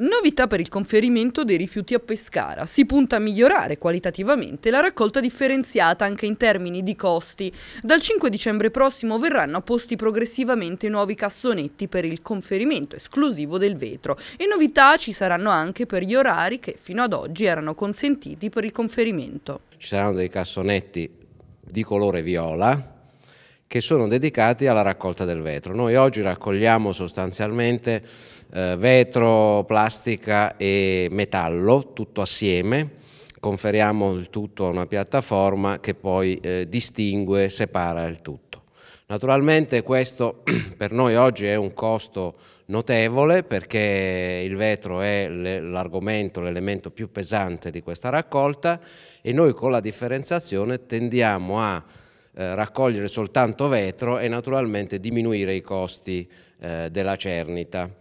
Novità per il conferimento dei rifiuti a Pescara. Si punta a migliorare qualitativamente la raccolta differenziata anche in termini di costi. Dal 5 dicembre prossimo verranno apposti progressivamente nuovi cassonetti per il conferimento esclusivo del vetro e novità ci saranno anche per gli orari che fino ad oggi erano consentiti per il conferimento. Ci saranno dei cassonetti di colore viola che sono dedicati alla raccolta del vetro. Noi oggi raccogliamo sostanzialmente eh, vetro, plastica e metallo tutto assieme, conferiamo il tutto a una piattaforma che poi eh, distingue, separa il tutto. Naturalmente questo per noi oggi è un costo notevole perché il vetro è l'argomento, l'elemento più pesante di questa raccolta e noi con la differenziazione tendiamo a eh, raccogliere soltanto vetro e naturalmente diminuire i costi eh, della cernita.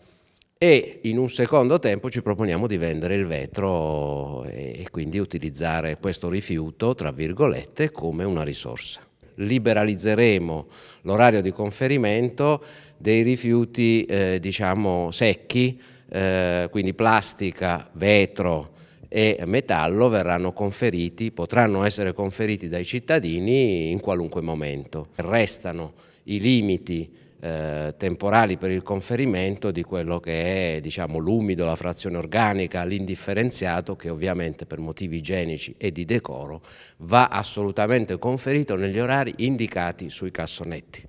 E in un secondo tempo ci proponiamo di vendere il vetro e, quindi utilizzare questo rifiuto, tra virgolette, come una risorsa liberalizzeremo l'orario di conferimento dei rifiuti eh, diciamo secchi, eh, quindi plastica, vetro, e metallo verranno conferiti, potranno essere conferiti dai cittadini in qualunque momento. Restano i limiti eh, temporali per il conferimento di quello che è diciamo, l'umido, la frazione organica, l'indifferenziato che ovviamente per motivi igienici e di decoro va assolutamente conferito negli orari indicati sui cassonetti.